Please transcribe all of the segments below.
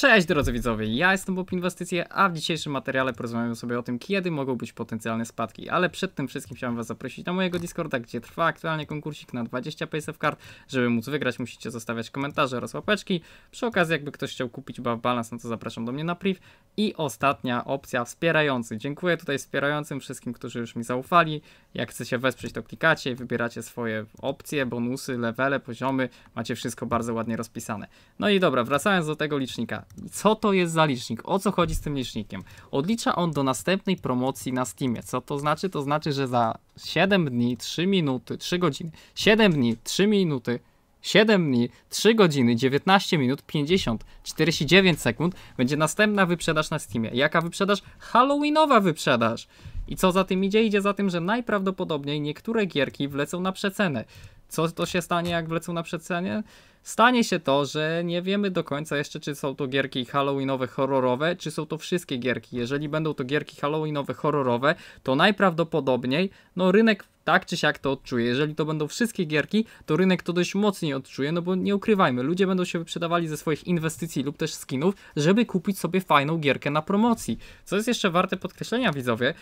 Cześć drodzy widzowie, ja jestem Bob Inwestycje, a w dzisiejszym materiale porozmawiamy sobie o tym, kiedy mogą być potencjalne spadki. Ale przed tym wszystkim chciałem Was zaprosić na mojego Discorda, gdzie trwa aktualnie konkursik na 20 PSF kart. Żeby móc wygrać, musicie zostawiać komentarze oraz łapeczki. Przy okazji, jakby ktoś chciał kupić Baw Balance, no to zapraszam do mnie na priv. I ostatnia opcja, wspierający. Dziękuję tutaj wspierającym, wszystkim, którzy już mi zaufali. Jak chcecie wesprzeć, to klikacie, wybieracie swoje opcje, bonusy, levele, poziomy. Macie wszystko bardzo ładnie rozpisane. No i dobra, wracając do tego licznika. Co to jest za licznik? O co chodzi z tym licznikiem? Odlicza on do następnej promocji na Steamie. Co to znaczy? To znaczy, że za 7 dni, 3 minuty, 3 godziny, 7 dni, 3 minuty, 7 dni, 3 godziny, 19 minut, 50, 49 sekund będzie następna wyprzedaż na Steamie. Jaka wyprzedaż? Halloweenowa wyprzedaż. I co za tym idzie? Idzie za tym, że najprawdopodobniej niektóre gierki wlecą na przecenę. Co to się stanie, jak wlecą na przecenę? Stanie się to, że nie wiemy do końca jeszcze, czy są to gierki halloweenowe horrorowe, czy są to wszystkie gierki. Jeżeli będą to gierki halloweenowe horrorowe, to najprawdopodobniej no rynek tak czy siak to odczuje. Jeżeli to będą wszystkie gierki, to rynek to dość mocniej odczuje, no bo nie ukrywajmy, ludzie będą się wyprzedawali ze swoich inwestycji lub też skinów, żeby kupić sobie fajną gierkę na promocji. Co jest jeszcze warte podkreślenia, widzowie,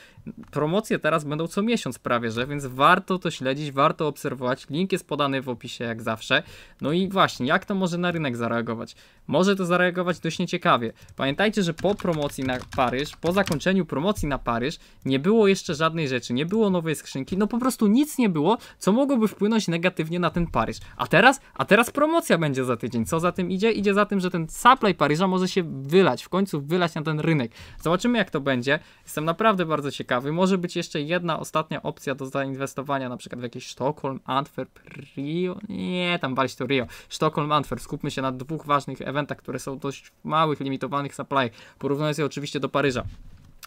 promocje teraz będą co miesiąc prawie, że, więc warto to śledzić, warto obserwować. Link jest podany w opisie jak zawsze. No i właśnie, właśnie, jak to może na rynek zareagować? Może to zareagować dość nieciekawie. Pamiętajcie, że po promocji na Paryż, po zakończeniu promocji na Paryż, nie było jeszcze żadnej rzeczy, nie było nowej skrzynki, no po prostu nic nie było, co mogłoby wpłynąć negatywnie na ten Paryż. A teraz? A teraz promocja będzie za tydzień. Co za tym idzie? Idzie za tym, że ten supply Paryża może się wylać, w końcu wylać na ten rynek. Zobaczymy jak to będzie. Jestem naprawdę bardzo ciekawy. Może być jeszcze jedna ostatnia opcja do zainwestowania, na przykład w jakieś Sztokholm, Antwerp, Rio. Nie, tam walić to Rio. Sztokholm Stockholm Antwerp. Skupmy się na dwóch ważnych eventach, które są dość małych, limitowanych supply, porównując je oczywiście do Paryża.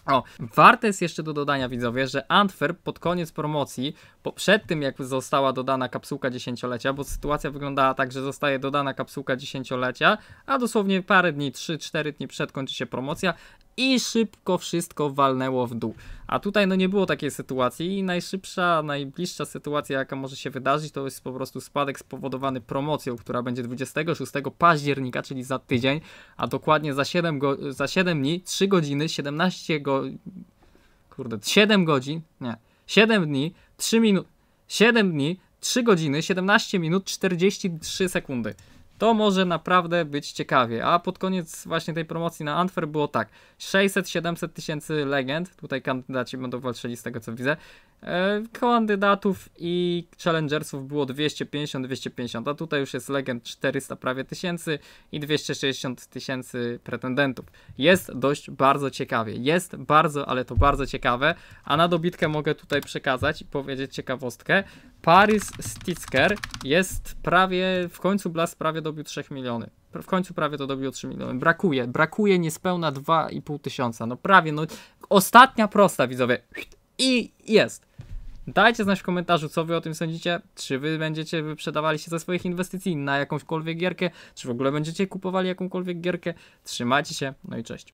O, warte jest jeszcze do dodania widzowie, że Antwerp pod koniec promocji, po, przed tym jak została dodana kapsułka dziesięciolecia, bo sytuacja wyglądała tak, że zostaje dodana kapsułka dziesięciolecia, a dosłownie parę dni, 3-4 dni przed kończy się promocja, i szybko wszystko walnęło w dół. A tutaj no nie było takiej sytuacji i najszybsza, najbliższa sytuacja jaka może się wydarzyć to jest po prostu spadek spowodowany promocją, która będzie 26 października, czyli za tydzień, a dokładnie za 7, go, za 7 dni, 3 godziny, 17 go... kurde, 7 godzin, nie, 7 dni, 3 minuty, 7 dni, 3 godziny, 17 minut, 43 sekundy to może naprawdę być ciekawie. A pod koniec właśnie tej promocji na Antwerp było tak: 600-700 tysięcy legend. Tutaj kandydaci będą walczyli z tego co widzę. E, kandydatów i challengersów było 250-250, a tutaj już jest legend 400 prawie tysięcy i 260 tysięcy pretendentów. Jest dość bardzo ciekawie, jest bardzo, ale to bardzo ciekawe, a na dobitkę mogę tutaj przekazać i powiedzieć ciekawostkę. Paris Sticker jest prawie, w końcu Blast prawie dobił 3 miliony w końcu prawie to dobił 3 miliony. Brakuje, brakuje niespełna 2,5 tysiąca. No prawie, no ostatnia prosta widzowie i jest. Dajcie znać w komentarzu, co wy o tym sądzicie. Czy wy będziecie wyprzedawali się ze swoich inwestycji na jakąśkolwiek gierkę, czy w ogóle będziecie kupowali jakąkolwiek gierkę. Trzymajcie się, no i cześć.